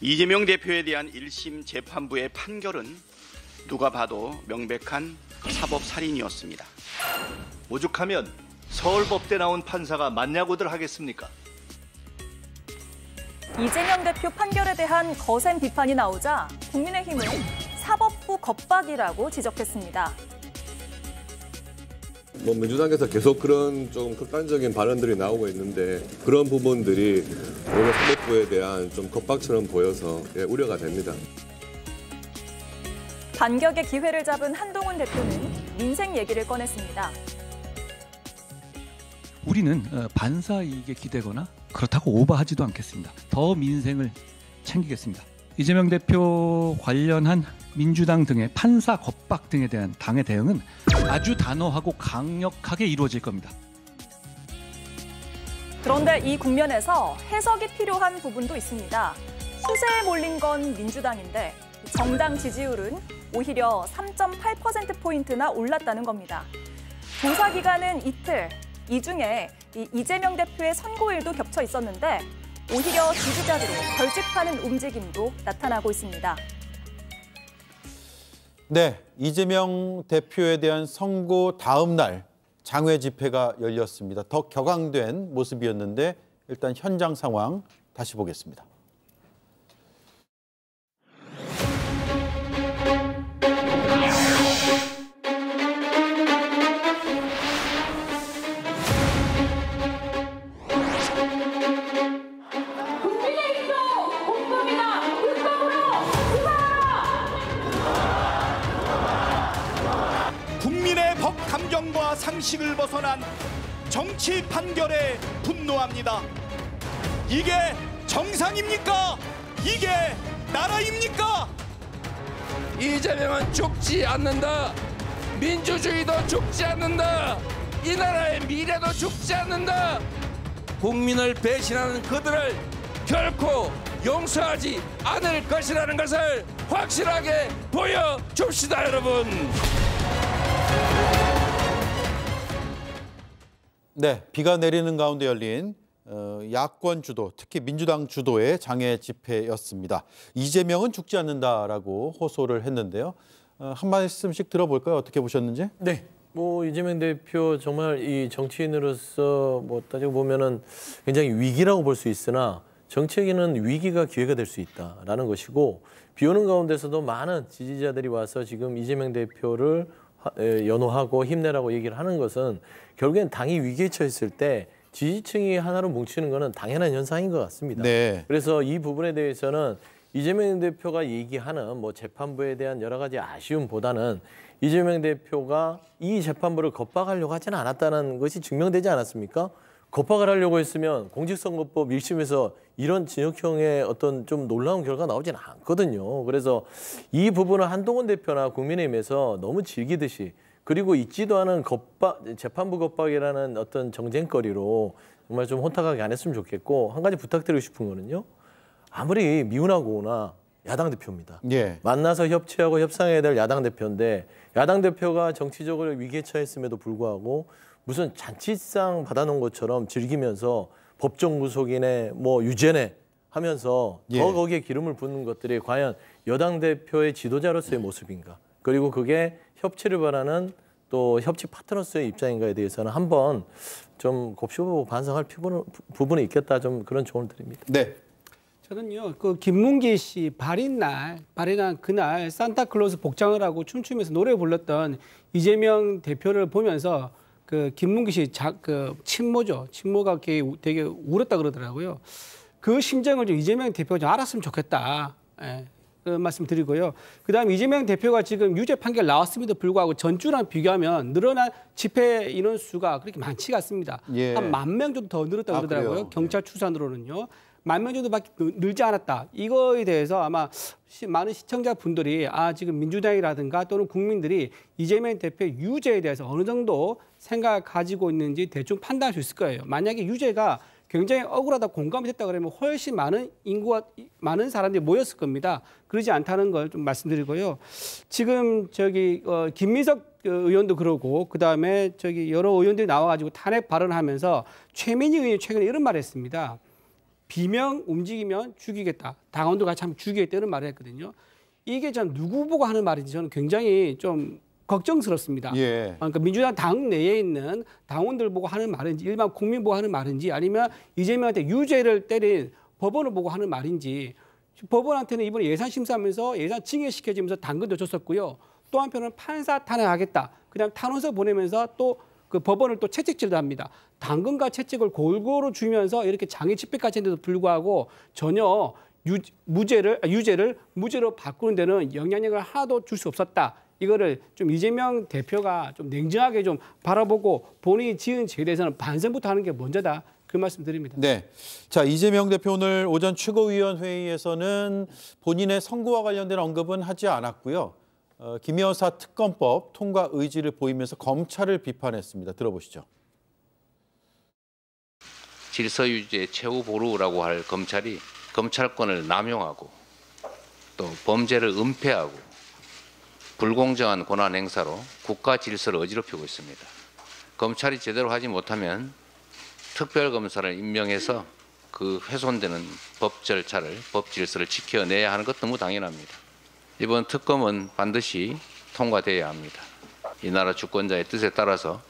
이재명 대표에 대한 1심 재판부의 판결은 누가 봐도 명백한 사법살인이었습니다. 오죽하면 서울법대 나온 판사가 맞냐고들 하겠습니까? 이재명 대표 판결에 대한 거센 비판이 나오자 국민의힘은 사법부 겁박이라고 지적했습니다. 뭐 민주당에서 계속 그런 좀 극단적인 발언들이 나오고 있는데 그런 부분들이 오늘 사법부에 대한 좀 겁박처럼 보여서 예, 우려가 됩니다. 반격의 기회를 잡은 한동훈 대표는 민생 얘기를 꺼냈습니다. 우리는 어, 반사 이익에 기대거나 그렇다고 오버하지도 않겠습니다. 더 민생을 챙기겠습니다. 이재명 대표 관련한 민주당 등의 판사 겁박 등에 대한 당의 대응은 아주 단호하고 강력하게 이루어질 겁니다. 그런데 이 국면에서 해석이 필요한 부분도 있습니다. 수세에 몰린 건 민주당인데 정당 지지율은 오히려 3.8%포인트나 올랐다는 겁니다. 조사 기간은 이틀, 이 중에 이재명 대표의 선고일도 겹쳐 있었는데 오히려 지지자들이 결집하는 움직임도 나타나고 있습니다. 네, 이재명 대표에 대한 선고 다음 날 장외 집회가 열렸습니다. 더 격앙된 모습이었는데 일단 현장 상황 다시 보겠습니다. 편견과 상식을 벗어난 정치 판결에 분노합니다. 이게 정상입니까? 이게 나라입니까? 이재명은 죽지 않는다. 민주주의도 죽지 않는다. 이 나라의 미래도 죽지 않는다. 국민을 배신하는 그들을 결코 용서하지 않을 것이라는 것을 확실하게 보여줍시다, 여러분. 네, 비가 내리는 가운데 열린 어, 야권 주도, 특히 민주당 주도의 장애 집회였습니다. 이재명은 죽지 않는다라고 호소를 했는데요. 어, 한 말씀씩 들어볼까요? 어떻게 보셨는지? 네. 뭐 이재명 대표 정말 이 정치인으로서 뭐 따지고 보면은 굉장히 위기라고 볼 수 있으나 정책에는 위기가 기회가 될 수 있다라는 것이고 비 오는 가운데서도 많은 지지자들이 와서 지금 이재명 대표를 연호하고 힘내라고 얘기를 하는 것은 결국엔 당이 위기에 처했을 때 지지층이 하나로 뭉치는 것은 당연한 현상인 것 같습니다. 네. 그래서 이 부분에 대해서는 이재명 대표가 얘기하는 뭐 재판부에 대한 여러 가지 아쉬움보다는 이재명 대표가 이 재판부를 겁박하려고 하지는 않았다는 것이 증명되지 않았습니까? 겁박을 하려고 했으면 공직선거법 1심에서 이런 진혁형의 어떤 좀 놀라운 결과가 나오지는 않거든요. 그래서 이 부분은 한동훈 대표나 국민의힘에서 너무 즐기듯이 그리고 있지도 않은 겁박, 재판부 겁박이라는 어떤 정쟁거리로 정말 좀 혼탁하게 안 했으면 좋겠고 한 가지 부탁드리고 싶은 거는요. 아무리 미운하고나 야당 대표입니다. 예. 만나서 협치하고 협상해야 될 야당 대표인데 야당 대표가 정치적으로 위기에 처했음에도 불구하고 무슨 잔치상 받아놓은 것처럼 즐기면서 법정 구속이네 뭐 유죄네 하면서 예. 더 거기에 기름을 붓는 것들이 과연 여당 대표의 지도자로서의 모습인가 그리고 그게 협치를 바라는 또 협치 파트너스의 입장인가에 대해서는 한번 좀 곱씹어 반성할 부분 부분이 있겠다 좀 그런 조언을 드립니다. 네. 저는요 그 김문기 씨 발인 날 발인한 그날 산타클로스 복장을 하고 춤추면서 노래 불렀던 이재명 대표를 보면서 그 김문기 씨 자, 그 친모죠. 친모가 되게 울었다 그러더라고요. 그 심정을 좀 이재명 대표가 좀 알았으면 좋겠다. 예. 그 말씀드리고요. 그다음 이재명 대표가 지금 유죄 판결 나왔음에도 불구하고 전주랑 비교하면 늘어난 집회 인원 수가 그렇게 많지가 않습니다. 예. 한만 명 정도 더 늘었다고 아, 그러더라고요. 그래요? 경찰 추산으로는요. 만명 정도밖에 그 늘지 않았다. 이거에 대해서 아마 많은 시청자분들이 아 지금 민주당이라든가 또는 국민들이 이재명 대표의 유죄에 대해서 어느 정도 생각을 가지고 있는지 대충 판단할 수 있을 거예요. 만약에 유죄가 굉장히 억울하다 공감이 됐다 그러면 훨씬 많은 인구가 많은 사람들이 모였을 겁니다. 그러지 않다는 걸 좀 말씀드리고요. 지금 저기 어, 김민석 의원도 그러고 그다음에 저기 여러 의원들이 나와 가지고 탄핵 발언하면서 최민희 의원이 최근에 이런 말을 했습니다. 비명 움직이면 죽이겠다. 당원들 같이 하면 죽이겠다는 말을 했거든요. 이게 전 누구 보고 하는 말인지 저는 굉장히 좀 걱정스럽습니다. 예. 그러니까 민주당 당 내에 있는 당원들 보고 하는 말인지 일반 국민 보고 하는 말인지 아니면 이재명한테 유죄를 때린 법원을 보고 하는 말인지 법원한테는 이번에 예산 심사하면서 예산 징계시켜지면서 당근도 줬었고요. 또 한편은 판사 탄핵하겠다. 그다음 탄원서 보내면서 또그 법원을 또 채찍질도 합니다. 당근과 채찍을 골고루 주면서 이렇게 장애 집회까지 인데도 불구하고 전혀 유, 무죄를 아, 유죄를 무죄로 바꾸는 데는 영향력을 하나도 줄 수 없었다. 이거를 좀 이재명 대표가 좀 냉정하게 좀 바라보고 본인이 지은 죄에 대해서는 반성부터 하는 게 먼저다. 그 말씀드립니다. 네. 자 이재명 대표 오늘 오전 최고위원 회의에서는 본인의 선거와 관련된 언급은 하지 않았고요. 어, 김 여사 특검법 통과 의지를 보이면서 검찰을 비판했습니다. 들어보시죠. 질서 유지의 최후 보루라고 할 검찰이 검찰권을 남용하고 또 범죄를 은폐하고 불공정한 권한 행사로 국가 질서를 어지럽히고 있습니다. 검찰이 제대로 하지 못하면 특별검사를 임명해서 그 훼손되는 법 절차를 법 질서를 지켜내야 하는 것 너무 당연합니다. 이번 특검은 반드시 통과돼야 합니다. 이 나라 주권자의 뜻에 따라서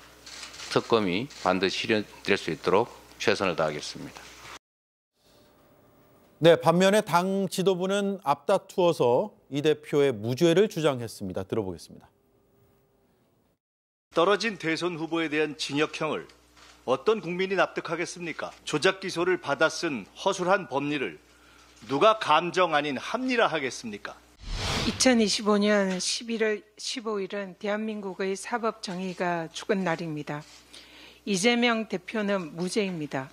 특검이 반드시 실현될 수 있도록 최선을 다하겠습니다. 네, 반면에 당 지도부는 앞다투어서 이 대표의 무죄를 주장했습니다. 들어보겠습니다. 떨어진 대선 후보에 대한 징역형을 어떤 국민이 납득하겠습니까? 조작 기소를 받아 쓴 허술한 법리를 누가 감정 아닌 합리라 하겠습니까? 2025년 11월 15일은 대한민국의 사법 정의가 죽은 날입니다. 이재명 대표는 무죄입니다.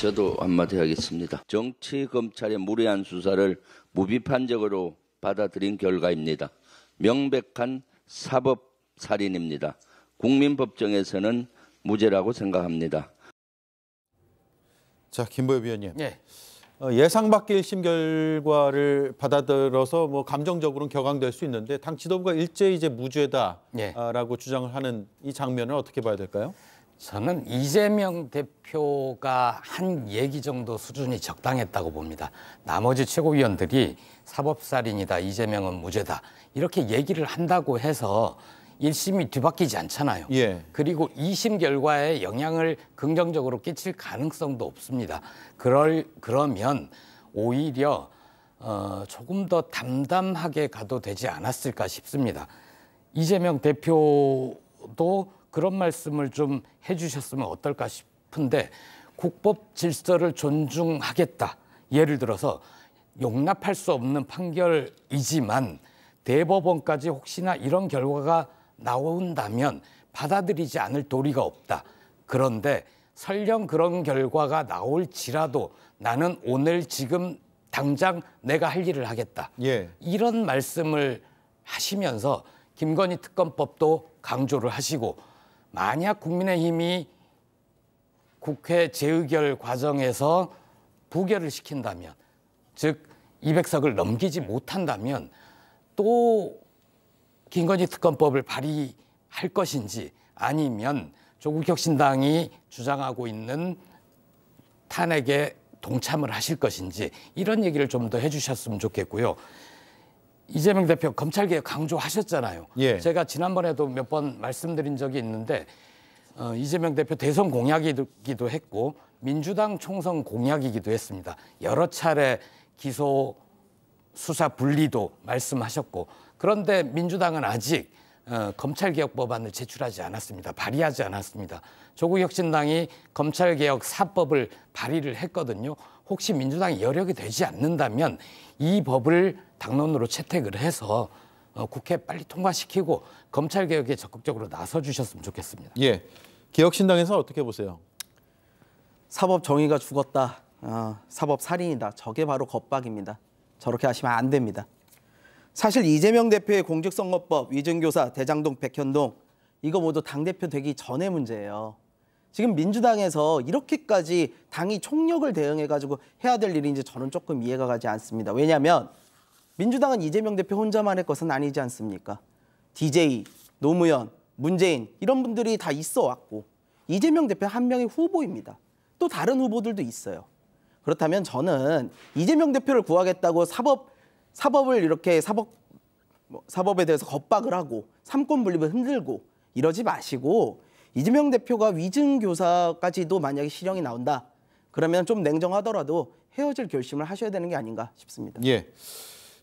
저도 한마디 하겠습니다. 정치 검찰의 무례한 수사를 무비판적으로 받아들인 결과입니다. 명백한 사법 살인입니다. 국민법정에서는 무죄라고 생각합니다. 자, 김보엽 위원님. 네. 어, 예상 밖의 1심 결과를 받아들어서 뭐 감정적으로는 격앙될 수 있는데 당 지도부가 일제 이제 무죄다라고 예. 주장을 하는 이 장면을 어떻게 봐야 될까요? 저는 이재명 대표가 한 얘기 정도 수준이 적당했다고 봅니다. 나머지 최고위원들이 사법살인이다, 이재명은 무죄다 이렇게 얘기를 한다고 해서 일심이 뒤바뀌지 않잖아요. 예. 그리고 이심 결과에 영향을 긍정적으로 끼칠 가능성도 없습니다. 그럴 그러면 오히려 어, 조금 더 담담하게 가도 되지 않았을까 싶습니다. 이재명 대표도 그런 말씀을 좀 해주셨으면 어떨까 싶은데 국법 질서를 존중하겠다. 예를 들어서 용납할 수 없는 판결이지만 대법원까지 혹시나 이런 결과가 나온다면 받아들이지 않을 도리가 없다. 그런데 설령 그런 결과가 나올지라도 나는 오늘 지금 당장 내가 할 일을 하겠다. 예. 이런 말씀을 하시면서 김건희 특검법도 강조를 하시고 만약 국민의힘이 국회 재의결 과정에서 부결을 시킨다면 즉 200석을 넘기지 못한다면 또 김건희 특검법을 발의할 것인지 아니면 조국 혁신당이 주장하고 있는 탄핵에 동참을 하실 것인지 이런 얘기를 좀 더 해주셨으면 좋겠고요. 이재명 대표 검찰개혁 강조하셨잖아요. 예. 제가 지난번에도 몇 번 말씀드린 적이 있는데 어, 이재명 대표 대선 공약이기도 했고 민주당 총선 공약이기도 했습니다. 여러 차례 기소 수사 분리도 말씀하셨고 그런데 민주당은 아직 어, 검찰개혁 법안을 제출하지 않았습니다. 발의하지 않았습니다. 조국 혁신당이 검찰개혁 사법을 발의를 했거든요. 혹시 민주당이 여력이 되지 않는다면 이 법을 당론으로 채택을 해서 어, 국회 빨리 통과시키고 검찰개혁에 적극적으로 나서 주셨으면 좋겠습니다. 예, 개혁신당에서 어떻게 보세요? 사법 정의가 죽었다. 어, 사법 살인이다. 저게 바로 겁박입니다. 저렇게 하시면 안 됩니다. 사실 이재명 대표의 공직선거법, 위증교사, 대장동, 백현동 이거 모두 당대표 되기 전의 문제예요. 지금 민주당에서 이렇게까지 당이 총력을 대응해가지고 해야 될 일인지 저는 조금 이해가 가지 않습니다. 왜냐하면 민주당은 이재명 대표 혼자만 할 것은 아니지 않습니까? DJ, 노무현, 문재인 이런 분들이 다 있어 왔고 이재명 대표 한 명이 후보입니다. 또 다른 후보들도 있어요. 그렇다면 저는 이재명 대표를 구하겠다고 사법 사법을 이렇게 사법 뭐 사법에 대해서 겁박을 하고 삼권 분립을 흔들고 이러지 마시고 이재명 대표가 위증 교사까지도 만약에 실형이 나온다. 그러면 좀 냉정하더라도 헤어질 결심을 하셔야 되는 게 아닌가 싶습니다. 예.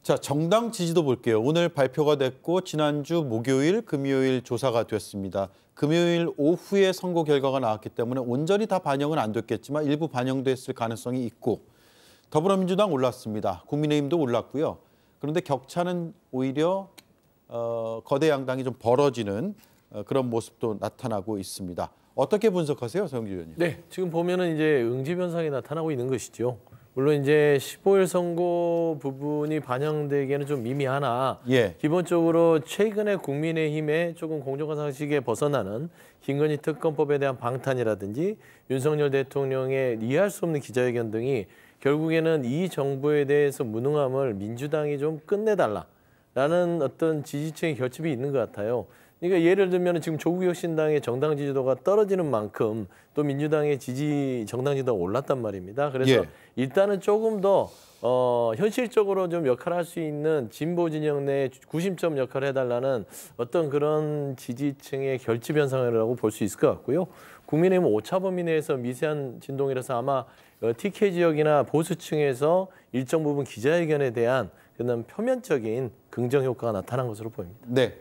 자, 정당 지지도 볼게요. 오늘 발표가 됐고 지난주 목요일, 금요일 조사가 됐습니다. 금요일 오후에 선거 결과가 나왔기 때문에 온전히 다 반영은 안 됐겠지만 일부 반영됐을 가능성이 있고 더불어민주당 올랐습니다. 국민의힘도 올랐고요. 그런데 격차는 오히려 어, 거대 양당이 좀 벌어지는 어, 그런 모습도 나타나고 있습니다. 어떻게 분석하세요, 서기주 의원님? 네, 지금 보면은 이제 응집 현상이 나타나고 있는 것이죠. 물론 이제 15일 선거 부분이 반영되기에는 좀 미미하나 예. 기본적으로 최근에 국민의힘에 조금 공정한 상식에 벗어나는 김건희 특검법에 대한 방탄이라든지 윤석열 대통령의 이해할 수 없는 기자회견 등이 결국에는 이 정부에 대해서 무능함을 민주당이 좀 끝내달라라는 어떤 지지층의 결집이 있는 것 같아요. 그러니까 예를 들면 지금 조국혁신당의 정당 지지도가 떨어지는 만큼 또 민주당의 지지 정당 지지도가 올랐단 말입니다. 그래서 예. 일단은 조금 더 어, 현실적으로 좀 역할할 수 있는 진보 진영 내 구심점 역할을 해달라는 어떤 그런 지지층의 결집 현상이라고 볼 수 있을 것 같고요. 국민의힘 오차 범위 내에서 미세한 진동이라서 아마 TK 어, 지역이나 보수층에서 일정 부분 기자회견에 대한 그런 표면적인 긍정 효과가 나타난 것으로 보입니다. 네,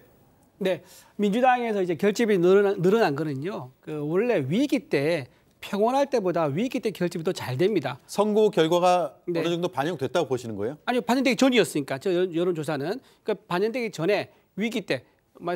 네, 민주당에서 이제 결집이 늘어난, 늘어난 거는요. 그 원래 위기 때 평온할 때보다 위기 때 결집이 더 잘 됩니다. 선거 결과가 네. 어느 정도 반영됐다고 보시는 거예요? 아니요, 반영되기 전이었으니까 저 여론조사는 그러니까 반영되기 전에 위기 때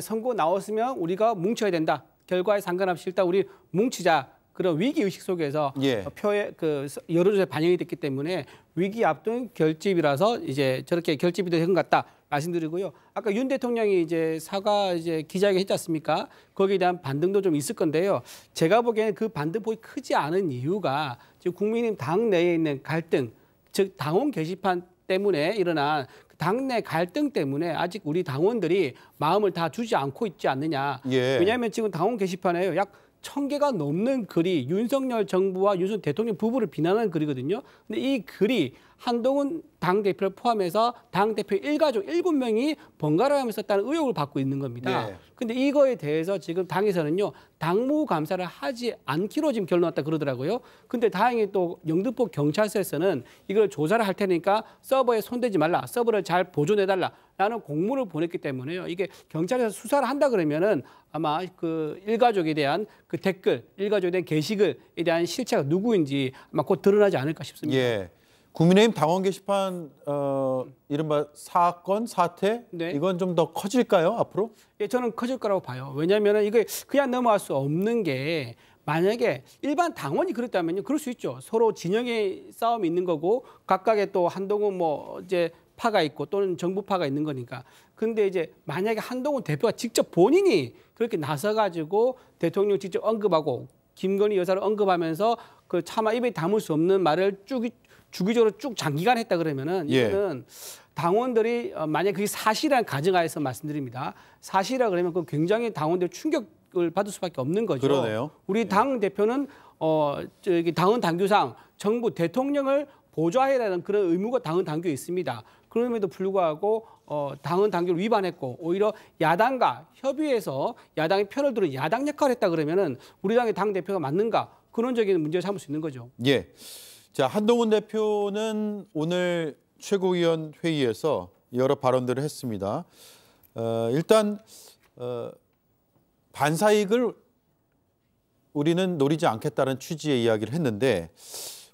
선거 나왔으면 우리가 뭉쳐야 된다. 결과에 상관없이 일단 우리 뭉치자 그런 위기 의식 속에서 예. 어, 표에 그 여러 조에 사 반영이 됐기 때문에 위기 앞둔 결집이라서 이제 저렇게 결집이 된 것 같다 말씀드리고요. 아까 윤 대통령이 이제 사과 이제 기자회견 했지 않습니까? 거기에 대한 반등도 좀 있을 건데요. 제가 보기에는 그 반등폭이 크지 않은 이유가 지금 국민의당 내에 있는 갈등, 즉 당원 게시판 때문에 일어난 그 당내 갈등 때문에 아직 우리 당원들이 마음을 다 주지 않고 있지 않느냐. 예. 왜냐하면 지금 당원 게시판에 약천 개가 넘는 글이 윤석열 정부와 윤석열 대통령 부부를 비난하는 글이거든요. 근데 이 글이 한동훈 당대표를 포함해서 당대표 일가족 일곱 명이 번갈아 가면서 썼다는 의혹을 받고 있는 겁니다. 네. 근데 이거에 대해서 지금 당에서는요. 당무 감사를 하지 않기로 지금 결론 났다 그러더라고요. 근데 다행히 또 영등포 경찰서에서는 이걸 조사를 할 테니까 서버에 손대지 말라. 서버를 잘 보존해 달라. 라는 공문을 보냈기 때문에요. 이게 경찰에서 수사를 한다 그러면은 아마 그 일가족에 대한 그 댓글, 일가족에 대한 게시글에 대한 실체가 누구인지 아마 곧 드러나지 않을까 싶습니다. 예. 국민의힘 당원 게시판 어, 이른바 사건 사태 네. 이건 좀 더 커질까요 앞으로? 예, 저는 커질 거라고 봐요. 왜냐하면 이게 그냥 넘어갈 수 없는 게 만약에 일반 당원이 그랬다면요, 그럴 수 있죠. 서로 진영의 싸움이 있는 거고 각각의 또 한동훈 뭐 이제 파가 있고 또는 정부파가 있는 거니까. 근데 이제 만약에 한동훈 대표가 직접 본인이 그렇게 나서가지고 대통령 직접 언급하고 김건희 여사를 언급하면서 그 차마 입에 담을 수 없는 말을 쭉 주기적으로 쭉 장기간 했다 그러면은 예. 이거는 예. 당원들이 어, 만약 그게 사실이라는 가정하에서 말씀드립니다. 사실이라 그러면 그 굉장히 당원들 충격을 받을 수밖에 없는 거죠. 그러네요. 우리 예. 당 대표는 어 저기 당원 당규상 정부 대통령을 보좌해라는 그런 의무가 당헌 당규에 있습니다. 그럼에도 불구하고 어, 당헌 당규를 위반했고 오히려 야당과 협의해서 야당의 편을 들은 야당 역할을 했다 그러면은 우리 당의 당 대표가 맞는가 근원적인 문제를 삼을 수 있는 거죠. 예. 자, 한동훈 대표는 오늘 최고위원 회의에서 여러 발언들을 했습니다. 어, 일단 어, 반사익을 우리는 노리지 않겠다는 취지의 이야기를 했는데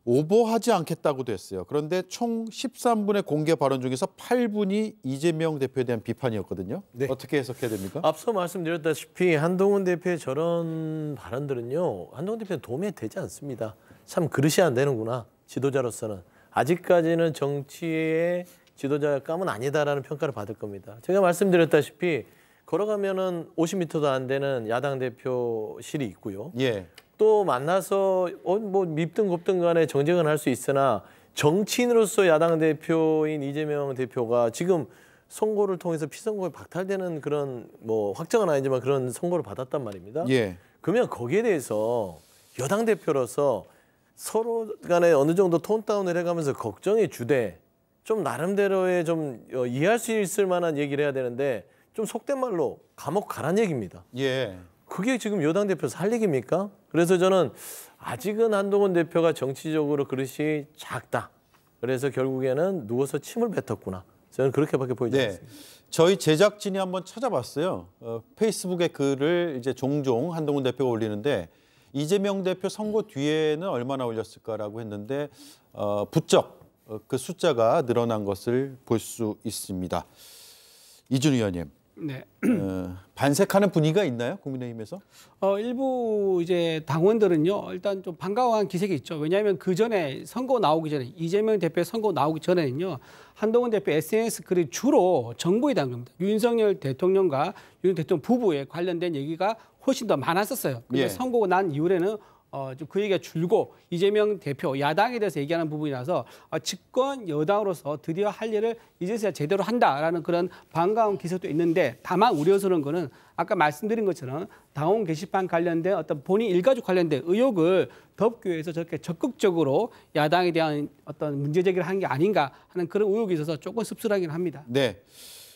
오버하지 않겠다고도 했어요. 그런데 총 13분의 공개 발언 중에서 8분이 이재명 대표에 대한 비판이었거든요. 네. 어떻게 해석해야 됩니까? 앞서 말씀드렸다시피 한동훈 대표의 저런 발언들은요. 한동훈 대표는 도움이 되지 않습니다. 참 그릇이 안 되는구나. 지도자로서는. 아직까지는 정치의 지도자감은 아니다라는 평가를 받을 겁니다. 제가 말씀드렸다시피 걸어가면은 50m도 안 되는 야당 대표실이 있고요. 예. 또 만나서 어, 뭐 밉든 곱든 간에 정쟁은 할 수 있으나 정치인으로서 야당 대표인 이재명 대표가 지금 선거를 통해서 피선거에 박탈되는 그런 뭐 확정은 아니지만 그런 선거를 받았단 말입니다. 예. 그러면 거기에 대해서 여당 대표로서 서로 간에 어느 정도 톤다운을 해가면서 걱정의 주대 좀 나름대로의 좀 어, 이해할 수 있을 만한 얘기를 해야 되는데 좀 속된 말로 감옥 가란 얘기입니다. 예. 그게 지금 여당 대표에 얘기입니까? 그래서 저는 아직은 한동훈 대표가 정치적으로 그릇이 작다. 그래서 결국에는 누워서 침을 뱉었구나. 저는 그렇게밖에 보이지 네. 않습니다. 저희 제작진이 한번 찾아봤어요. 어, 페이스북에 글을 이제 종종 한동훈 대표가 올리는데 이재명 대표 선거 뒤에는 얼마나 올렸을까라고 했는데 어, 부쩍 어, 그 숫자가 늘어난 것을 볼 수 있습니다. 이준 의원님. 네. 어, 반색하는 분위기가 있나요 국민의힘에서? 어, 일부 이제 당원들은요 일단 좀 반가워한 기색이 있죠. 왜냐하면 그 전에 선거 나오기 전에 이재명 대표 선거 나오기 전에는요 한동훈 대표 SNS 글이 주로 정부에 담깁니다. 윤석열 대통령과 윤 대통령 부부에 관련된 얘기가 훨씬 더 많았었어요. 근데 예. 선거가 난 이후에는 어, 좀 그 얘기가 줄고 이재명 대표 야당에 대해서 얘기하는 부분이라서 어, 집권 여당으로서 드디어 할 일을 이제서야 제대로 한다라는 그런 반가운 기사도 있는데 다만 우려스러운 거는 아까 말씀드린 것처럼 당원 게시판 관련된 어떤 본인 일가족 관련된 의혹을 덮기 위해서 저렇게 적극적으로 야당에 대한 어떤 문제 제기를 한 게 아닌가 하는 그런 의혹이 있어서 조금 씁쓸하긴 합니다. 네.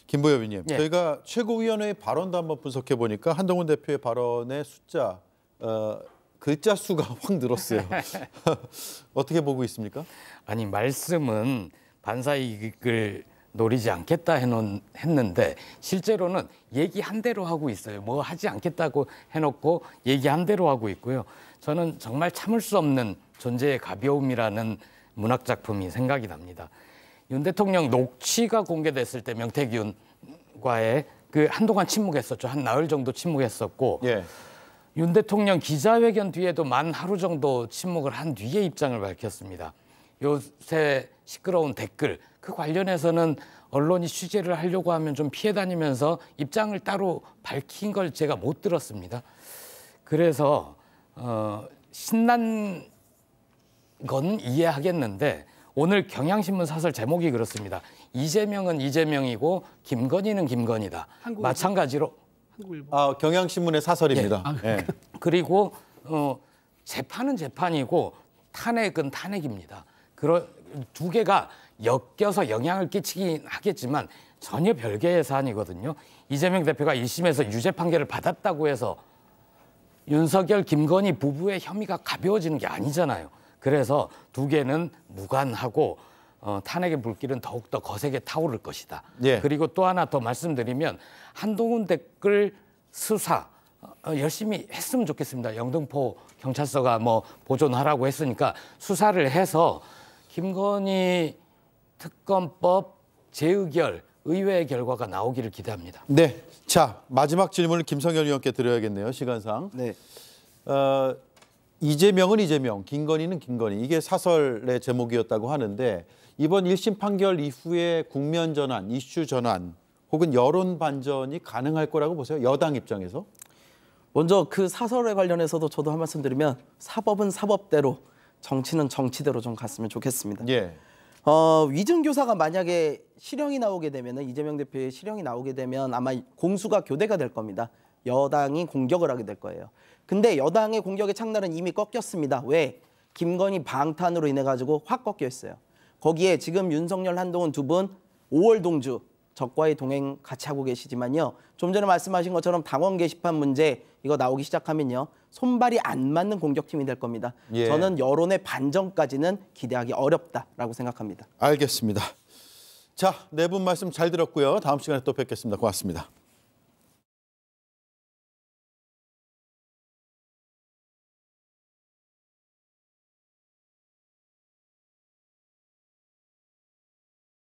김보엽님, 예. 저희가 최고위원회의 발언도 한번 분석해 보니까 한동훈 대표의 발언의 숫자, 어, 글자 수가 확 늘었어요. 어떻게 보고 있습니까? 아니 말씀은 반사 이익을 노리지 않겠다 해놓 했는데 실제로는 얘기한 대로 하고 있어요. 뭐 하지 않겠다고 해놓고 얘기한 대로 하고 있고요. 저는 정말 참을 수 없는 존재의 가벼움이라는 문학 작품이 생각이 납니다. 윤 대통령 녹취가 공개됐을 때 명태균과의 그 한동안 침묵했었죠. 한 나흘 정도 침묵했었고 예. 윤 대통령 기자회견 뒤에도 만 하루 정도 침묵을 한 뒤에 입장을 밝혔습니다. 요새 시끄러운 댓글 그 관련해서는 언론이 취재를 하려고 하면 좀 피해 다니면서 입장을 따로 밝힌 걸 제가 못 들었습니다. 그래서 어, 신난 건 이해하겠는데 오늘 경향신문 사설 제목이 그렇습니다. 이재명은 이재명이고 김건희는 김건희다. 한국일보. 마찬가지로 한국일보. 아, 경향신문의 사설입니다. 예. 아, 예. 그리고 어, 재판은 재판이고 탄핵은 탄핵입니다. 그러, 두 개가 엮여서 영향을 끼치긴 하겠지만 전혀 별개의 사안이거든요. 이재명 대표가 1심에서 유죄 판결을 받았다고 해서 윤석열, 김건희 부부의 혐의가 가벼워지는 게 아니잖아요. 그래서 두 개는 무관하고 어, 탄핵의 불길은 더욱더 거세게 타오를 것이다. 예. 그리고 또 하나 더 말씀드리면 한동훈 댓글 수사 어, 열심히 했으면 좋겠습니다. 영등포 경찰서가 뭐 보존하라고 했으니까 수사를 해서 김건희 특검법 재의결 의회의 결과가 나오기를 기대합니다. 네. 자, 마지막 질문을 김성현 의원께 드려야겠네요. 시간상. 네. 어, 이재명은 이재명, 김건희는 김건희. 이게 사설의 제목이었다고 하는데 이번 1심 판결 이후에 국면 전환, 이슈 전환 혹은 여론 반전이 가능할 거라고 보세요? 여당 입장에서? 먼저 그 사설에 관련해서도 저도 한 말씀 드리면 사법은 사법대로 정치는 정치대로 좀 갔으면 좋겠습니다. 예. 어, 위증교사가 만약에 실형이 나오게 되면 이재명 대표의 실형이 나오게 되면 아마 공수가 교대가 될 겁니다. 여당이 공격을 하게 될 거예요. 근데 여당의 공격의 창날은 이미 꺾였습니다. 왜? 김건희 방탄으로 인해 가지고 확 꺾여 있어요. 거기에 지금 윤석열, 한동훈 두 분 5월 동주 적과의 동행 같이 하고 계시지만요. 좀 전에 말씀하신 것처럼 당원 게시판 문제 이거 나오기 시작하면요. 손발이 안 맞는 공격팀이 될 겁니다. 예. 저는 여론의 반전까지는 기대하기 어렵다라고 생각합니다. 알겠습니다. 자, 네 분 말씀 잘 들었고요. 다음 시간에 또 뵙겠습니다. 고맙습니다.